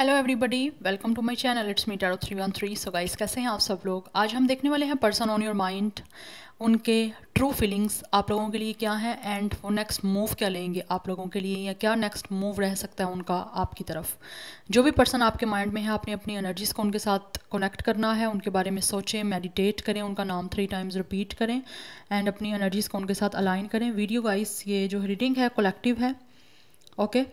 Hello everybody welcome to my channel it's me tarot three one three so guys कैसे हैं आप सब लोग आज हम देखने वाले हैं पर्सन ऑन योर माइंड उनके ट्रू फीलिंग्स आप लोगों के लिए क्या है एंड वो नेक्स्ट मूव क्या लेंगे आप लोगों के लिए या क्या नेक्स्ट मूव रह सकता है उनका आपकी तरफ जो भी पर्सन आपके माइंड में है आपने अपनी एनर्जीज़ को उनके साथ कनेक्ट करना है उनके बारे में सोचें मेडिटेट करें उनका नाम थ्री टाइम्स रिपीट करें एंड अपनी एनर्जीज़ को उनके साथ अलाइन करें वीडियो गाइस ये जो रीडिंग है कलेक्टिव है ओके okay?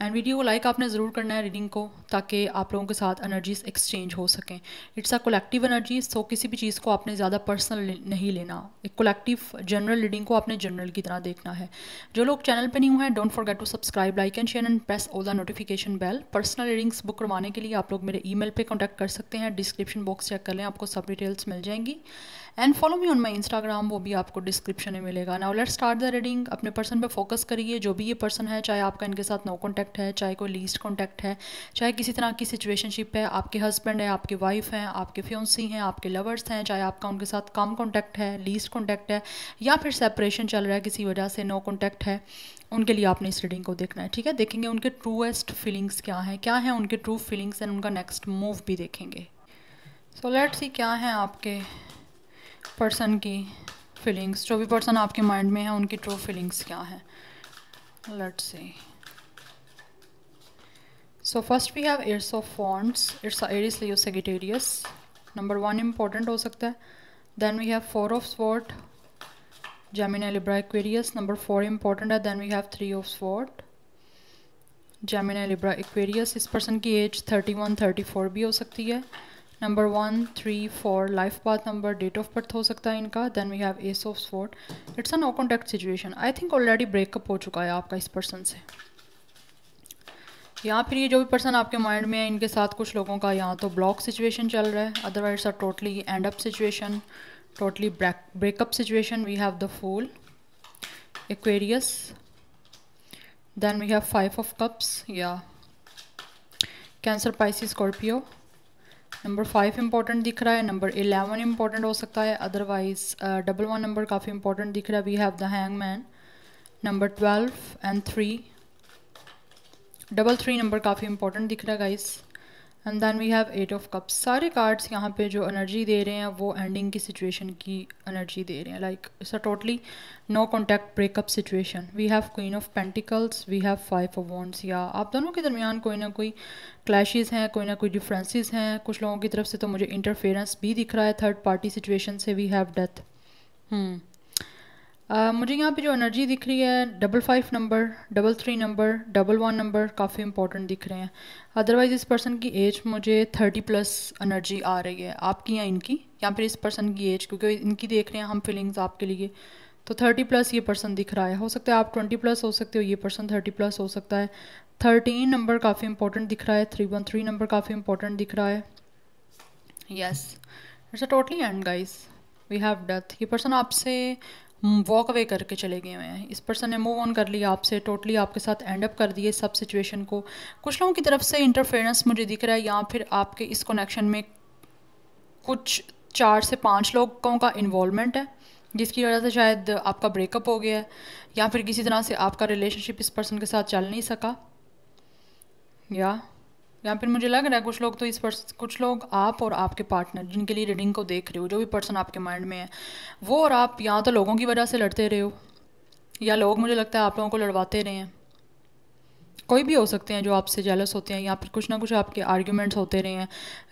एंड वीडियो को लाइक आपने ज़रूर करना है रीडिंग को ताकि आप लोगों के साथ एनर्जीज एक्सचेंज हो सकें it's a collective energy so किसी भी चीज़ को आपने ज़्यादा पर्सनल नहीं लेना एक कोलेक्टिव जनरल रीडिंग को आपने जनरल की तरह देखना है जो लोग चैनल पर हुए हैं don't forget to subscribe like and share and press all the notification bell personal readings book करवाने के लिए आप लोग मेरे ई मेल पर कॉन्टैक्ट कर सकते हैं डिस्क्रिप्शन बॉक्स चेक कर लें आपको सब डिटेल्स मिल जाएंगी and follow me on my Instagram वो भी आपको डिस्क्रिप्शन में मिलेगा now let start the reading अपने पर्सन पर फोकस करिए जो भी ये पर्सन है चाहे आपका इनके साथ नो कॉन्टैक्ट है चाहे कोई लीस्ट कॉन्टैक्ट है चाहे किसी तरह की सिचुएशनशिप है आपके हस्बैंड है आपकी वाइफ हैं आपके फ्योन्सी हैं आपके लवर्स हैं चाहे आपका उनके साथ कम कॉन्टैक्ट है लीस्ट कॉन्टैक्ट है या फिर सेपरेशन चल रहा है किसी वजह से नो कॉन्टैक्ट है उनके लिए आपने इस रीडिंग को देखना है ठीक है देखेंगे उनके ट्रूएस्ट फीलिंग्स क्या हैं क्या हैं उनके ट्रू फीलिंग्स एंड उनका नेक्स्ट मूव भी देखेंगे सो लेट्स सी क्या हैं आपके पर्सन की फीलिंग्स जो भी पर्सन आपके माइंड में है उनकी ट्रू फीलिंग्स क्या है let see so first we have aces of wands it's Aries Leo Sagittarius number one important हो सकता है then we have four of swords Gemini Libra Aquarius number four important है then we have three of swords Gemini Libra Aquarius इस person की age thirty one thirty four भी हो सकती है number one three four life path number date of birth हो सकता है इनका then we have ace of swords it's a no contact situation I think already breakup हो चुका है आपका इस पर्सन से या फिर ये जो भी पर्सन आपके माइंड में है इनके साथ कुछ लोगों का यहाँ तो ब्लॉक सिचुएशन चल रहा है otherwise a totally end up situation totally breakup situation we have the fool Aquarius then we have five of cups या Cancer Pisces Scorpio number five important दिख रहा है नंबर इलेवन इंपॉर्टेंट हो सकता है अदरवाइज डबल वन नंबर काफ़ी important दिख रहा है we have the hang man number twelve and three double three number काफ़ी इंपॉर्टेंट दिख रहा है guys and then we have eight of cups सारे कार्ड्स यहाँ पे जो एनर्जी दे रहे हैं वो एंडिंग की सिचुएशन की एनर्जी दे रहे हैं like it's a totally no contact breakup situation we have queen of pentacles we have five of wands या आप दोनों के दरमियान कोई ना कोई क्लैशेस हैं कोई ना कोई डिफरेंसेस हैं कुछ लोगों की तरफ से तो मुझे इंटरफेरेंस भी दिख रहा है थर्ड पार्टी सिचुएशन से वी हैव डेथ हम्म मुझे यहाँ पे जो एनर्जी दिख रही है double five number double three number double one number काफ़ी इंपॉर्टेंट दिख रहे हैं अदरवाइज़ इस पर्सन की एज मुझे थर्टी प्लस एनर्जी आ रही है आपकी या इनकी या फिर इस पर्सन की एज क्योंकि इनकी देख रहे हैं हम फीलिंग्स आपके लिए तो थर्टी प्लस ये पर्सन दिख रहा है हो सकता है आप ट्वेंटी प्लस हो सकते हो ये पर्सन थर्टी प्लस हो सकता है थर्टीन नंबर काफ़ी इंपॉर्टेंट दिख रहा है थ्री वन थ्री नंबर काफ़ी इंपॉर्टेंट दिख रहा है yes it's a totally and guys we have death ये पर्सन आपसे वॉक अवे करके चले गए हुए हैं इस पर्सन ने मूव ऑन कर लिया आपसे टोटली आपके साथ एंड अप कर दिए सब सिचुएशन को कुछ लोगों की तरफ से इंटरफेरेंस मुझे दिख रहा है या फिर आपके इस कनेक्शन में कुछ चार से पाँच लोगों का इन्वॉलमेंट है जिसकी वजह से शायद आपका ब्रेकअप हो गया है या फिर किसी तरह से आपका रिलेशनशिप इस पर्सन के साथ चल नहीं सका या या फिर मुझे लग रहा है कुछ लोग तो इस पर कुछ लोग आप और आपके पार्टनर जिनके लिए रीडिंग को देख रहे हो जो भी पर्सन आपके माइंड में है वो और आप या तो लोगों की वजह से लड़ते रहे हो या लोग मुझे लगता है आप लोगों को लड़वाते रहे हैं कोई भी हो सकते हैं जो आपसे जेलस होते हैं या फिर कुछ ना कुछ आपके आर्ग्यूमेंट्स होते रहे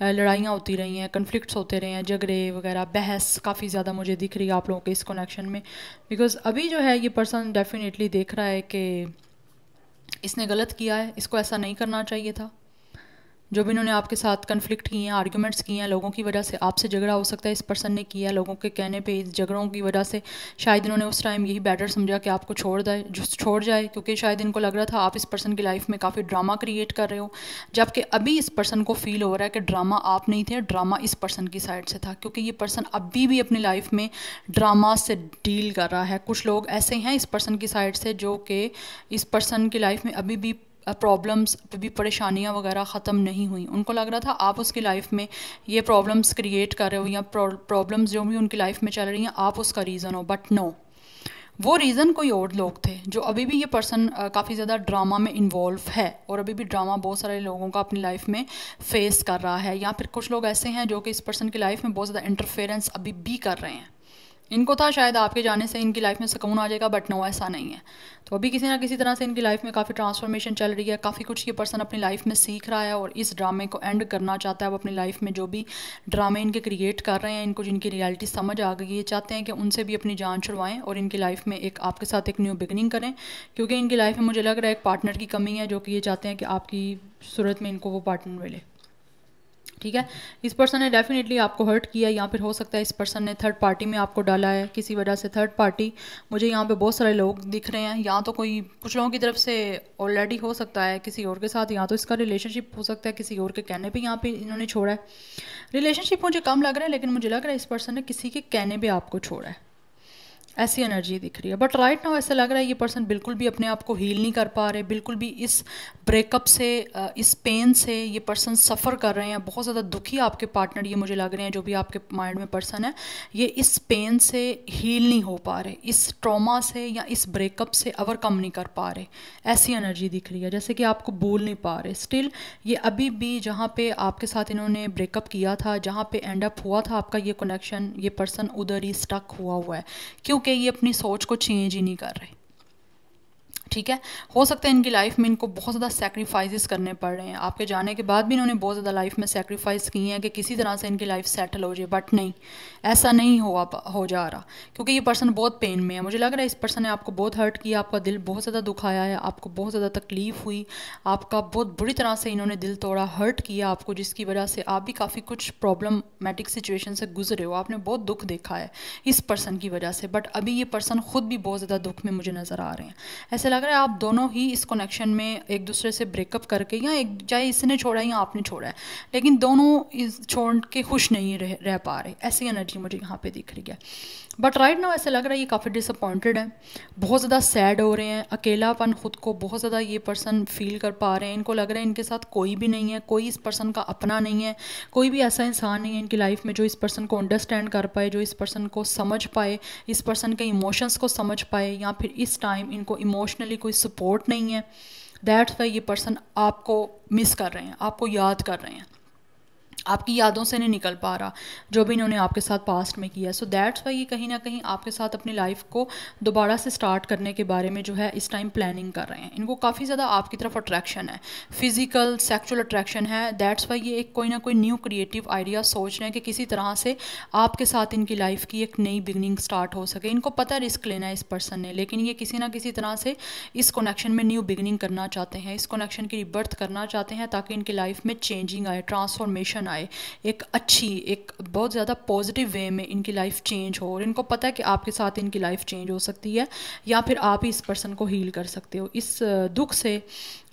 हैं लड़ाइयाँ होती रही हैं कन्फ्लिक्ट होते रहे हैं झगड़े वगैरह बहस काफ़ी ज़्यादा मुझे दिख रही है आप लोगों के इस कनेक्शन में बिकॉज अभी जो है ये पर्सन डेफिनेटली देख रहा है कि इसने गलत किया है इसको ऐसा नहीं करना चाहिए था जो भी इन्होंने आपके साथ कन्फ्लिक्ट किए हैं आर्ग्यूमेंट्स किए हैं लोगों की वजह से आपसे झगड़ा हो सकता है इस पर्सन ने किया लोगों के कहने पे झगड़ों की वजह से शायद इन्होंने उस टाइम यही बेटर समझा कि आपको छोड़ जाए जो छोड़ जाए क्योंकि शायद इनको लग रहा था आप इस पर्सन की लाइफ में काफ़ी ड्रामा क्रिएट कर रहे हो जबकि अभी इस पर्सन को फील हो रहा है कि ड्रामा आप नहीं थे ड्रामा इस पर्सन की साइड से था क्योंकि ये पर्सन अभी भी अपनी लाइफ में ड्रामा से डील कर रहा है कुछ लोग ऐसे हैं इस पर्सन की साइड से जो कि इस पर्सन की लाइफ में अभी भी प्रॉब्लम्स भी परेशानियाँ वगैरह ख़त्म नहीं हुई उनको लग रहा था आप उसकी लाइफ में ये प्रॉब्लम्स क्रिएट कर रहे हो या प्रॉब्लम्स जो भी उनकी लाइफ में चल रही हैं आप उसका रीज़न हो बट नो वो रीज़न कोई और लोग थे जो अभी भी ये पर्सन काफ़ी ज़्यादा ड्रामा में इन्वॉल्व है और अभी भी ड्रामा बहुत सारे लोगों का अपनी लाइफ में फेस कर रहा है या फिर कुछ लोग ऐसे हैं जो कि इस पर्सन की लाइफ में बहुत ज़्यादा इंटरफेरेंस अभी भी कर रहे हैं इनको था शायद आपके जाने से इनकी लाइफ में सुकून आ जाएगा बट नो ऐसा नहीं है तो अभी किसी ना किसी तरह से इनकी लाइफ में काफ़ी ट्रांसफॉर्मेशन चल रही है काफ़ी कुछ ये पर्सन अपनी लाइफ में सीख रहा है और इस ड्रामे को एंड करना चाहता है वो अपनी लाइफ में जो भी ड्रामे इनके क्रिएट कर रहे हैं इनको जिनकी रियलिटी समझ आ गई है चाहते हैं कि उनसे भी अपनी जान छुड़वाएं और इनकी लाइफ में एक आपके साथ एक न्यू बिगनिंग करें क्योंकि इनकी लाइफ में मुझे लग रहा है एक पार्टनर की कमी है जो कि ये चाहते हैं कि आपकी सूरत में इनको वो पार्टनर मिले ठीक है इस पर्सन ने डेफिनेटली आपको हर्ट किया या फिर हो सकता है इस पर्सन ने थर्ड पार्टी में आपको डाला है किसी वजह से थर्ड पार्टी मुझे यहाँ पे बहुत सारे लोग दिख रहे हैं या तो कोई कुछ लोगों की तरफ से ऑलरेडी हो सकता है किसी और के साथ या तो इसका रिलेशनशिप हो सकता है किसी और के कहने पर यहाँ पर इन्होंने छोड़ा है रिलेशनशिप मुझे कम लग रहा है लेकिन मुझे लग रहा है इस पर्सन ने किसी के कहने पर आपको छोड़ा है ऐसी एनर्जी दिख रही है बट राइट नाउ ऐसा लग रहा है ये पर्सन बिल्कुल भी अपने आप को हील नहीं कर पा रहे बिल्कुल भी इस ब्रेकअप से इस पेन से ये पर्सन सफ़र कर रहे हैं बहुत ज़्यादा दुखी आपके पार्टनर ये मुझे लग रहे हैं जो भी आपके माइंड में पर्सन है ये इस पेन से हील नहीं हो पा रहे इस ट्रॉमा से या इस ब्रेकअप से ओवरकम नहीं कर पा रहे ऐसी एनर्जी दिख रही है जैसे कि आपको बोल नहीं पा रहे स्टिल ये अभी भी जहाँ पे आपके साथ इन्होंने ब्रेकअप किया था जहाँ पर एंड अप हुआ था आपका ये कनेक्शन ये पर्सन उधर ही स्टक हुआ हुआ है क्यों क्योंकि ये अपनी सोच को चेंज ही नहीं कर रहे ठीक है हो सकता है इनकी लाइफ में इनको बहुत ज़्यादा सेक्रीफाइस करने पड़ रहे हैं आपके जाने के बाद भी इन्होंने बहुत ज़्यादा लाइफ में सेक्रीफाइस की हैं कि किसी तरह से इनकी लाइफ सेटल हो जाए बट नहीं ऐसा नहीं हुआ हो जा रहा क्योंकि ये पर्सन बहुत पेन में है मुझे लग रहा है इस पर्सन ने आपको बहुत हर्ट किया आपका दिल बहुत ज़्यादा दुखाया है आपको बहुत ज़्यादा तकलीफ़ हुई आपका बहुत बुरी तरह से इन्होंने दिल तोड़ा हर्ट किया आपको जिसकी वजह से आप भी काफ़ी कुछ प्रॉब्लमेटिक सिचुएशन से गुजरे हो आपने बहुत दुख देखा है इस पर्सन की वजह से बट अभी ये पर्सन खुद भी बहुत ज़्यादा दुख में मुझे नज़र आ रहे हैं ऐसे है आप दोनों ही इस कनेक्शन में एक दूसरे से ब्रेकअप करके या एक चाहे इसने छोड़ा या आपने छोड़ा है लेकिन दोनों इस छोड़ के खुश नहीं रह, रह पा रहे ऐसी एनर्जी मुझे यहाँ पे दिख रही है बट राइट नाउ ऐसा लग रहा है ये काफ़ी डिसअपॉइंटेड है बहुत ज़्यादा सैड हो रहे हैं अकेलापन खुद को बहुत ज़्यादा ये पर्सन फील कर पा रहे हैं इनको लग रहा है इनके साथ कोई भी नहीं है कोई इस पर्सन का अपना नहीं है कोई भी ऐसा इंसान नहीं है इनकी लाइफ में जो इस पर्सन को अंडरस्टैंड कर पाए जो इस पर्सन को समझ पाए इस पर्सन के इमोशंस को समझ पाए या फिर इस टाइम इनको इमोशनली लिए कोई सपोर्ट नहीं है दैट्स वाई ये पर्सन आपको मिस कर रहे हैं आपको याद कर रहे हैं आपकी यादों से नहीं निकल पा रहा जो भी इन्होंने आपके साथ पास्ट में किया सो दैट्स वाई ये कहीं ना कहीं आपके साथ अपनी लाइफ को दोबारा से स्टार्ट करने के बारे में जो है इस टाइम प्लानिंग कर रहे हैं इनको काफ़ी ज़्यादा आपकी तरफ अट्रैक्शन है फिजिकल सेक्चुअल अट्रैक्शन है दैट्स वाई ये एक कोई ना कोई न्यू क्रिएटिव आइडिया सोच रहे हैं कि किसी तरह से आपके साथ इनकी लाइफ की एक नई बिगनिंग स्टार्ट हो सके इनको पता रिस्क लेना है इस पर्सन ने लेकिन ये किसी ना किसी तरह से इस कनेक्शन में न्यू बिगनिंग करना चाहते हैं इस कनेक्शन की रिबर्थ करना चाहते हैं ताकि इनकी लाइफ में चेंजिंग आए ट्रांसफॉर्मेशन आए एक अच्छी एक बहुत ज़्यादा पॉजिटिव वे में इनकी लाइफ चेंज हो और इनको पता है कि आपके साथ इनकी लाइफ चेंज हो सकती है या फिर आप ही इस पर्सन को हील कर सकते हो इस दुख से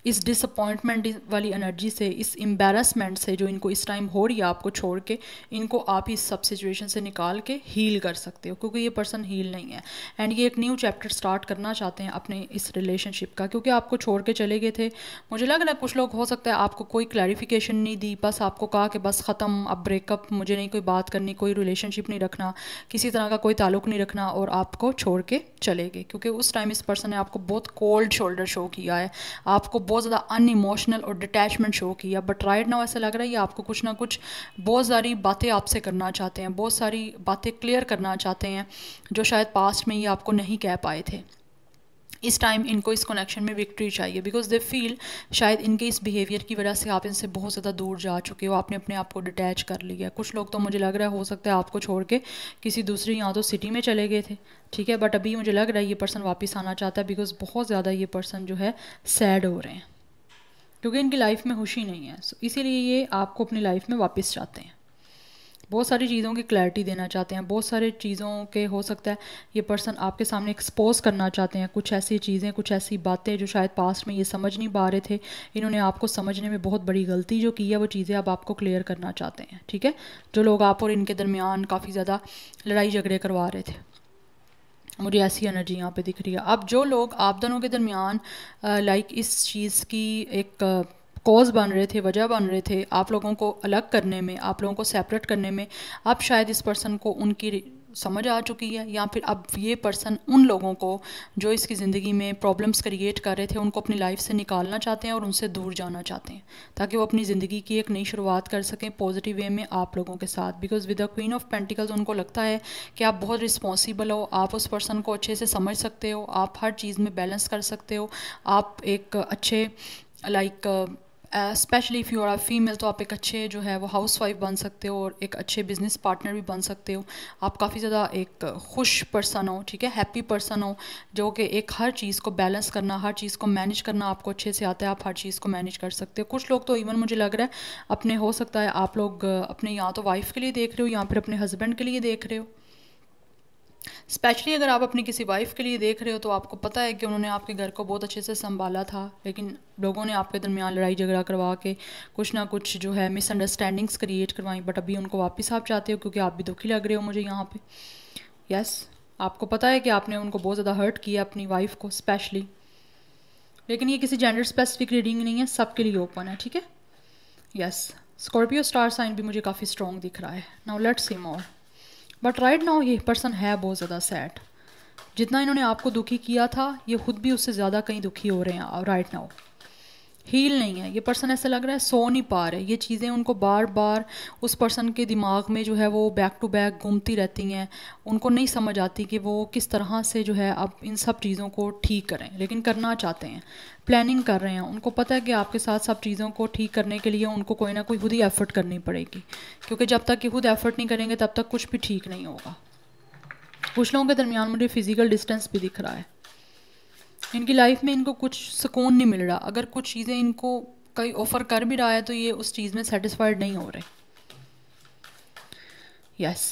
इस डिसअपॉइंटमेंट वाली एनर्जी से इस एम्बेरसमेंट से जो इनको इस टाइम हो रही है आपको छोड़ के इनको आप इस सब सिचुएशन से निकाल के हील कर सकते हो क्योंकि ये पर्सन हील नहीं है एंड ये एक न्यू चैप्टर स्टार्ट करना चाहते हैं अपने इस रिलेशनशिप का क्योंकि आपको छोड़ के चले गए थे मुझे लग रहा है कुछ लोग हो सकता है आपको कोई क्लैरिफिकेशन नहीं दी बस आपको कहा कि बस ख़त्म अब ब्रेकअप मुझे नहीं कोई बात करनी कोई रिलेशनशिप नहीं रखना किसी तरह का कोई ताल्लुक नहीं रखना और आपको छोड़ के चले गए क्योंकि उस टाइम इस पर्सन ने आपको बहुत कोल्ड शोल्डर शो किया है आपको बहुत बहुत ज़्यादा अन इमोशनल और डिटैचमेंट शो किया बट राइट नाउ ऐसा लग रहा है ये आपको कुछ ना कुछ बहुत सारी बातें आपसे करना चाहते हैं बहुत सारी बातें क्लियर करना चाहते हैं जो शायद पास्ट में ये आपको नहीं कह पाए थे इस टाइम इनको इस कनेक्शन में विक्ट्री चाहिए बिकॉज दे फील शायद इनके इस बिहेवियर की वजह से आप इनसे बहुत ज़्यादा दूर जा चुके हो आपने अपने आप को डिटैच कर लिया कुछ लोग तो मुझे लग रहा है हो सकता है आपको छोड़ के किसी दूसरी यहाँ तो सिटी में चले गए थे ठीक है बट अभी मुझे लग रहा है ये पर्सन वापस आना चाहता है बिकॉज बहुत ज़्यादा ये पर्सन जो है सैड हो रहे हैं क्योंकि इनकी लाइफ में खुशी नहीं है सो इसीलिए ये आपको अपनी लाइफ में वापस चाहते हैं बहुत सारी चीज़ों की क्लैरिटी देना चाहते हैं बहुत सारे चीज़ों के हो सकता है ये पर्सन आपके सामने एक्सपोज करना चाहते हैं कुछ ऐसी चीज़ें कुछ ऐसी बातें जो शायद पास्ट में ये समझ नहीं पा रहे थे इन्होंने आपको समझने में बहुत बड़ी गलती जो की है वो चीज़ें अब आपको क्लियर करना चाहते हैं ठीक है जो लोग आप और इनके दरमियान काफ़ी ज़्यादा लड़ाई झगड़े करवा रहे थे मुझे ऐसी एनर्जी यहाँ पे दिख रही है अब जो लोग आप दोनों के दरमियान लाइक इस चीज़ की एक कोज बन रहे थे वजह बन रहे थे आप लोगों को अलग करने में आप लोगों को सेपरेट करने में अब शायद इस पर्सन को उनकी समझ आ चुकी है या फिर अब ये पर्सन उन लोगों को जो इसकी ज़िंदगी में प्रॉब्लम्स क्रिएट कर रहे थे उनको अपनी लाइफ से निकालना चाहते हैं और उनसे दूर जाना चाहते हैं ताकि वो अपनी ज़िंदगी की एक नई शुरुआत कर सकें पॉजिटिव वे में आप लोगों के साथ because with the queen of pentacles उनको लगता है कि आप बहुत रिस्पॉन्सिबल हो आप उस पर्सन को अच्छे से समझ सकते हो आप हर चीज़ में बैलेंस कर सकते हो आप एक अच्छे like like, specially if you are female तो आप एक अच्छे जो है वो हाउस वाइफ बन सकते हो और एक अच्छे बिजनेस पार्टनर भी बन सकते हो आप काफ़ी ज़्यादा एक खुश पर्सन हो ठीक है हैप्पी पर्सन हो जो कि एक हर चीज़ को बैलेंस करना हर चीज़ को मैनेज करना आपको अच्छे से आता है आप हर चीज़ को मैनेज कर सकते हो कुछ लोग तो इवन मुझे लग रहा है अपने हो सकता है आप लोग अपने या तो वाइफ के लिए देख रहे हो या फिर अपने हस्बैंड के लिए देख रहे हो स्पेशली अगर आप अपनी किसी वाइफ के लिए देख रहे हो तो आपको पता है कि उन्होंने आपके घर को बहुत अच्छे से संभाला था लेकिन लोगों ने आपके दरमियान लड़ाई झगड़ा करवा के कुछ ना कुछ जो है मिसअंडरस्टैंडिंग्स क्रिएट करवाई बट अभी उनको वापस आप चाहते हो क्योंकि आप भी दुखी लग रहे हो मुझे यहाँ पर यस आपको पता है कि आपने उनको बहुत ज़्यादा हर्ट किया अपनी वाइफ को स्पेशली लेकिन ये किसी जेंडर स्पेसिफिक रीडिंग नहीं है सबके लिए ओपन है ठीक है यस स्कॉर्पियो स्टार साइन भी मुझे काफ़ी स्ट्रॉन्ग दिख रहा है now let's see more but right now ये पर्सन है बहुत ज़्यादा सैड जितना इन्होंने आपको दुखी किया था ये खुद भी उससे ज़्यादा कहीं दुखी हो रहे हैं राइट uh, नाउ हील नहीं है ये पर्सन ऐसा लग रहा है सो नहीं पा रहे ये चीज़ें उनको बार बार उस पर्सन के दिमाग में जो है वो बैक टू बैक घूमती रहती हैं उनको नहीं समझ आती कि वो किस तरह से जो है आप इन सब चीज़ों को ठीक करें लेकिन करना चाहते हैं प्लानिंग कर रहे हैं उनको पता है कि आपके साथ सब चीज़ों को ठीक करने के लिए उनको कोई ना कोई खुद ही एफ़र्ट करनी पड़ेगी क्योंकि जब तक ये खुद एफ़र्ट नहीं करेंगे तब तक कुछ भी ठीक नहीं होगा कुछ लोगों के दरमियान मुझे फ़िज़िकल डिस्टेंस भी दिख रहा है इनकी लाइफ में इनको कुछ सुकून नहीं मिल रहा अगर कुछ चीज़ें इनको कहीं ऑफ़र कर भी रहा है तो ये उस चीज़ में सेटिस्फाइड नहीं हो रहे yes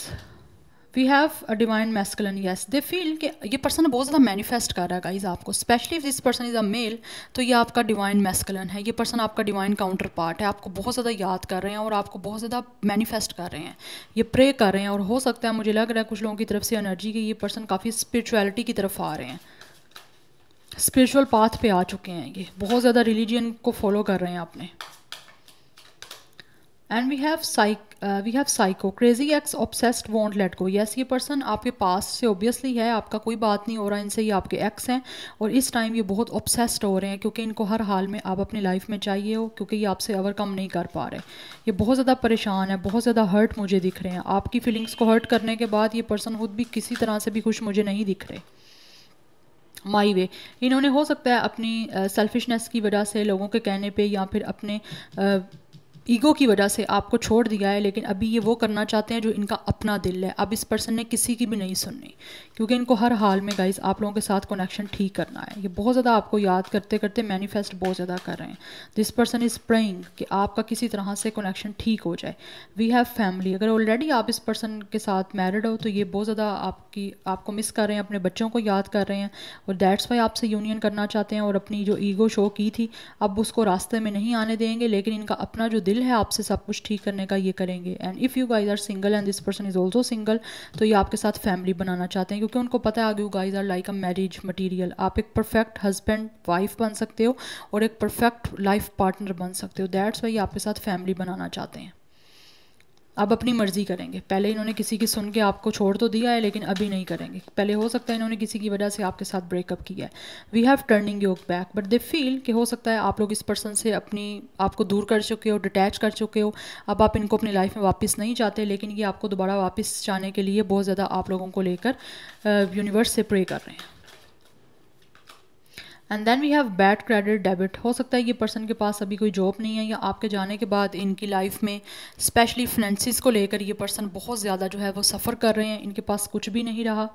we have a divine masculine yes they feel कि ये पर्सन बहुत ज़्यादा मैनिफेस्ट कर रहा है गाइज आपको specially if this person is a male तो ये आपका डिवाइन मैस्कुलन है ये पर्सन आपका डिवाइन काउंटर पार्ट है आपको बहुत ज़्यादा याद कर रहे हैं और आपको बहुत ज़्यादा मैनिफेस्ट कर रहे हैं ये प्रे कर रहे हैं और हो सकता है मुझे लग रहा है कुछ लोगों की तरफ से एनर्जी की ये पर्सन काफ़ी स्पिरिचुअलिटी की तरफ आ रहे हैं स्पिरिचुअल पाथ पे आ चुके हैं ये बहुत ज़्यादा रिलीजन को फॉलो कर रहे हैं आपने and we have psych we have psycho crazy ex obsessed won't let go yes ये पर्सन आपके पास से ऑब्वियसली है आपका कोई बात नहीं हो रहा इनसे ये आपके एक्स हैं और इस टाइम ये बहुत ऑब्सेस्ड हो रहे हैं क्योंकि इनको हर हाल में आप अपनी लाइफ में चाहिए हो क्योंकि ये आपसे ओवरकम नहीं कर पा रहे ये बहुत ज़्यादा परेशान है बहुत ज़्यादा हर्ट मुझे दिख रहे हैं आपकी फीलिंग्स को हर्ट करने के बाद ये पर्सन खुद भी किसी तरह से भी खुश मुझे नहीं दिख रहे माई वे इन्होंने हो सकता है अपनी सेल्फिशनेस की वजह से लोगों के कहने पे या फिर अपने ईगो की वजह से आपको छोड़ दिया है लेकिन अभी ये वो करना चाहते हैं जो इनका अपना दिल है अब इस पर्सन ने किसी की भी नहीं सुननी क्योंकि इनको हर हाल में गाइज आप लोगों के साथ कनेक्शन ठीक करना है ये बहुत ज़्यादा आपको याद करते करते मैनिफेस्ट बहुत ज़्यादा कर रहे हैं दिस पर्सन इज़ प्रेइंग कि आपका किसी तरह से कनेक्शन ठीक हो जाए वी हैव फैमिली अगर ऑलरेडी आप इस पर्सन के साथ मैरिड हो तो ये बहुत ज़्यादा आपकी आपको मिस कर रहे हैं अपने बच्चों को याद कर रहे हैं और दैट्स वाई आपसे यूनियन करना चाहते हैं और अपनी जो ईगो शो की थी अब उसको रास्ते में नहीं आने देंगे लेकिन इनका अपना जो दिल विल है आपसे सब कुछ ठीक करने का ये करेंगे and if you guys are single and this person is also single तो ये आपके साथ फैमिली बनाना चाहते हैं क्योंकि उनको पता है आगे you guys are like a marriage material आप एक परफेक्ट हस्बैंड वाइफ बन सकते हो और एक परफेक्ट लाइफ पार्टनर बन सकते हो दैट्स वाई आपके साथ फैमिली बनाना चाहते हैं अब अपनी मर्ज़ी करेंगे पहले इन्होंने किसी की सुन के आपको छोड़ तो दिया है लेकिन अभी नहीं करेंगे पहले हो सकता है इन्होंने किसी की वजह से आपके साथ ब्रेकअप किया है वी हैव टर्निंग योग बैक बट दे फील कि हो सकता है आप लोग इस पर्सन से अपनी आपको दूर कर चुके हो डिटैच कर चुके हो अब आप इनको अपनी लाइफ में वापस नहीं चाहते लेकिन ये आपको दोबारा वापस जाने के लिए बहुत ज़्यादा आप लोगों को लेकर यूनिवर्स से प्रे कर रहे हैं and then we have bad credit debit हो सकता है ये पर्सन के पास अभी कोई जॉब नहीं है या आपके जाने के बाद इनकी लाइफ में स्पेशली फिनेंसिस को लेकर ये पर्सन बहुत ज़्यादा जो है वो सफ़र कर रहे हैं इनके पास कुछ भी नहीं रहा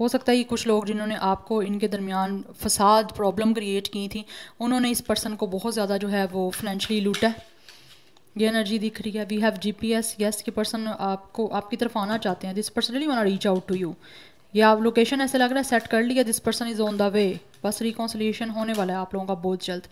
हो सकता है ये कुछ लोग जिन्होंने आपको इनके दरमियान फसाद प्रॉब्लम क्रिएट की थी उन्होंने इस पर्सन को बहुत ज़्यादा जो है वो फिनेंशली लूटा ये एनर्जी दिख रही है we have G P S yes के पर्सन आपको आपकी तरफ आना चाहते हैं this person reach out to you या आप लोकेशन ऐसे लग रहा है सेट कर लिया this person is on the way बस रिकॉन्सिलेशन होने वाला है आप लोगों का बहुत जल्द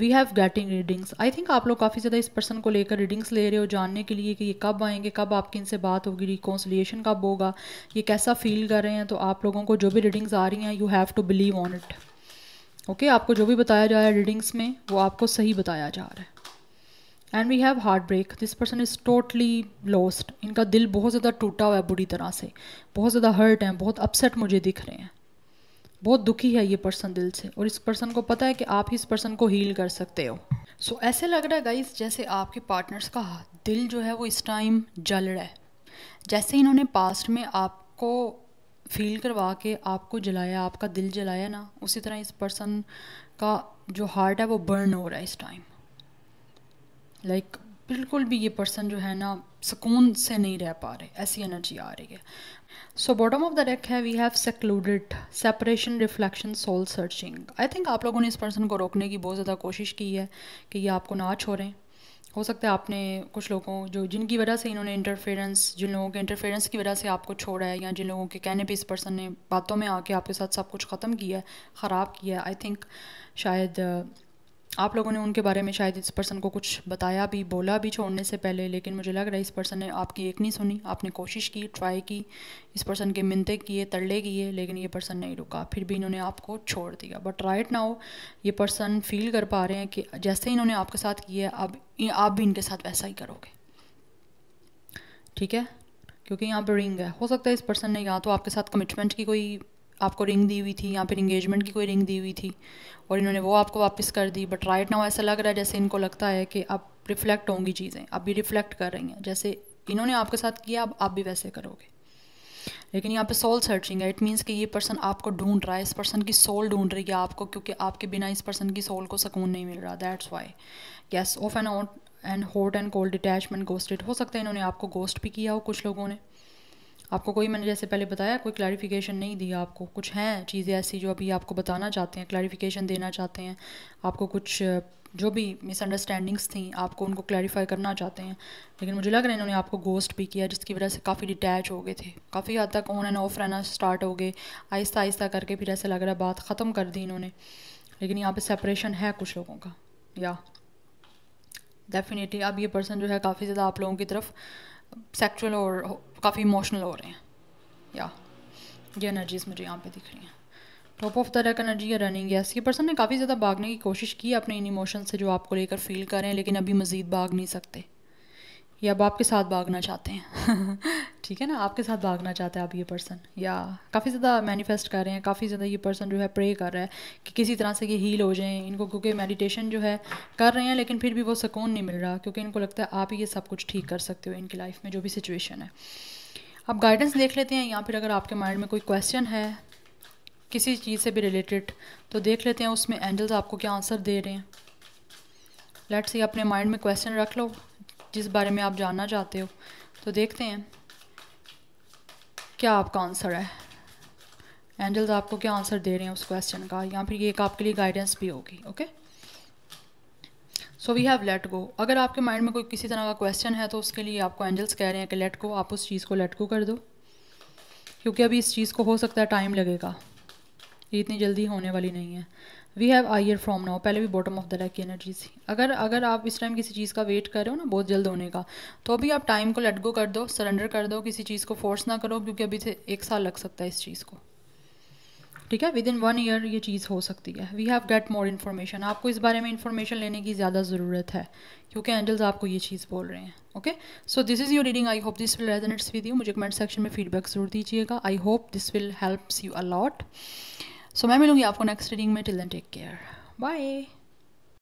we have getting readings I think आप लोग काफ़ी ज़्यादा इस पर्सन को लेकर रीडिंग्स ले रहे हो जानने के लिए कि ये कब आएंगे कब आपकी इनसे बात होगी रिकॉन्सिलेशन कब होगा ये कैसा फील कर रहे हैं तो आप लोगों को जो भी रीडिंग्स आ रही हैं you have to believe on it okay आपको जो भी बताया जा रहा है रीडिंग्स में वो आपको सही बताया जा रहा है and we have heartbreak this person is totally lost इनका दिल बहुत ज़्यादा टूटा हुआ है बुरी तरह से बहुत ज़्यादा हर्ट हैं बहुत अपसेट मुझे दिख रहे हैं बहुत दुखी है ये पर्सन दिल से और इस पर्सन को पता है कि आप ही इस पर्सन को हील कर सकते हो सो so, ऐसे लग रहा है गाइस जैसे आपके पार्टनर्स का दिल जो है वो इस टाइम जल रहा है जैसे इन्होंने पास्ट में आपको फील करवा के आपको जलाया आपका दिल जलाया ना उसी तरह इस पर्सन का जो हार्ट है वो बर्न हो रहा है इस टाइम लाइक like, बिल्कुल भी ये पर्सन जो है ना सुकून से नहीं रह पा रहे ऐसी एनर्जी आ रही है so bottom of the deck है we have secluded separation reflection soul searching I think आप लोगों ने इस पर्सन को रोकने की बहुत ज़्यादा कोशिश की है कि ये आपको ना छोड़ें हो सकता है आपने कुछ लोगों जो जिनकी वजह से इन्होंने इंटरफेरेंस जिन लोगों के इंटरफेरेंस की वजह से आपको छोड़ा है या जिन लोगों के कहने पे इस पर्सन ने बातों में आके आपके साथ सब कुछ ख़त्म किया है ख़राब किया है आई थिंक शायद uh, आप लोगों ने उनके बारे में शायद इस पर्सन को कुछ बताया भी बोला भी छोड़ने से पहले लेकिन मुझे लग रहा है इस पर्सन ने आपकी एक नहीं सुनी आपने कोशिश की ट्राई की इस पर्सन के मिनते किए तरले किए लेकिन ये पर्सन नहीं रुका फिर भी इन्होंने आपको छोड़ दिया बट राइट नाउ ये पर्सन फील कर पा रहे हैं कि जैसे इन्होंने आपके साथ किया अब आप भी इनके साथ वैसा ही करोगे ठीक है क्योंकि यहाँ पर रिंग है हो सकता है इस पर्सन ने यहाँ तो आपके साथ कमिटमेंट की कोई आपको रिंग दी हुई थी यहाँ पर इंगेजमेंट की कोई रिंग दी हुई थी और इन्होंने वो आपको वापस कर दी बट राइट नाउ ऐसा लग रहा है जैसे इनको लगता है कि अब रिफ्लेक्ट होंगी चीज़ें अब भी रिफ्लेक्ट कर रही हैं जैसे इन्होंने आपके साथ किया अब आप भी वैसे करोगे लेकिन यहाँ पे सोल सर्चिंग है इट मीन्स कि ये पर्सन आपको ढूंढ रहा है इस पर्सन की सोल ढूंढ रही है आपको क्योंकि आपके बिना इस पर्सन की सोल को सुकून नहीं मिल रहा that's why yes off and out and hot and cold detachment ghosted हो सकता है इन्होंने आपको गोस्ट भी किया हो कुछ लोगों ने आपको कोई मैंने जैसे पहले बताया कोई क्लैरिफिकेशन नहीं दिया आपको कुछ हैं चीज़ें ऐसी जो अभी आपको बताना चाहते हैं क्लैरिफिकेशन देना चाहते हैं आपको कुछ जो भी मिसअंडरस्टैंडिंग्स थी आपको उनको क्लैरिफाई करना चाहते हैं लेकिन मुझे लग रहा है इन्होंने आपको गोस्ट भी किया जिसकी वजह से काफ़ी डिटैच हो गए थे काफ़ी हद तक ऑन एंड ऑफ रहना स्टार्ट हो गए आहिस्ता आहिस्ता करके फिर ऐसा लग रहा है बात ख़त्म कर दी इन्होंने लेकिन यहाँ पर सेपरेशन है कुछ लोगों का या डेफिनेटली अब ये पर्सन जो है काफ़ी ज़्यादा आप लोगों की तरफ सेक्चुअल और काफ़ी इमोशनल हो रहे हैं या ये एनर्जीज मुझे यहाँ पे दिख रही हैं top of the rack energy या रनिंग गैस ये पर्सन ने काफ़ी ज़्यादा भागने की कोशिश की अपने इन इमोशन से जो आपको लेकर फील करें लेकिन अभी मज़ीद भाग नहीं सकते या अब आपके साथ भागना चाहते हैं ठीक है ना आपके साथ भागना चाहता है आप ये पर्सन या काफ़ी ज़्यादा मैनिफेस्ट कर रहे हैं काफ़ी ज़्यादा ये पर्सन जो है प्रे कर रहा है कि किसी तरह से ये हील हो जाएं इनको क्योंकि मेडिटेशन जो है कर रहे हैं लेकिन फिर भी वो सुकून नहीं मिल रहा क्योंकि इनको लगता है आप ये सब कुछ ठीक कर सकते हो इनकी लाइफ में जो भी सिचुएशन है आप गाइडेंस देख लेते हैं या फिर अगर आपके माइंड में कोई क्वेश्चन है किसी चीज़ से भी रिलेटेड तो देख लेते हैं उसमें एंजल्स आपको क्या आंसर दे रहे हैं लेट्स ये अपने माइंड में क्वेश्चन रख लो जिस बारे में आप जानना चाहते हो तो देखते हैं क्या आपका आंसर है एंजल्स आपको क्या आंसर दे रहे हैं उस क्वेश्चन का या फिर ये एक आपके लिए गाइडेंस भी होगी okay so we have let go अगर आपके माइंड में कोई किसी तरह का क्वेश्चन है तो उसके लिए आपको एंजल्स कह रहे हैं कि लेट गो आप उस चीज़ को लेट गो कर दो क्योंकि अभी इस चीज़ को हो सकता है टाइम लगेगा ये इतनी जल्दी होने वाली नहीं है we have ire from now पहले भी बॉटम ऑफ द लैक की थी अगर अगर आप इस टाइम किसी चीज़ का वेट कर रहे हो ना बहुत जल्द होने का तो अभी आप टाइम को लेट गो कर दो सरेंडर कर दो किसी चीज़ को फोर्स ना करो क्योंकि अभी से एक साल लग सकता है इस चीज़ को ठीक है विद इन वन ईयर ये चीज़ हो सकती है we have get more information आपको इस बारे में इन्फॉर्मेशन लेने की ज़्यादा ज़रूरत है क्योंकि एंजल्स आपको ये चीज़ बोल रहे हैं okay so this is your reading I hope this will resonates with you मुझे कमेंट सेक्शन में फीडबैक ज़रूर दीजिएगा I hope this will helps you a lot so मैं मिलूंगी आपको नेक्स्ट रीडिंग में till then take care bye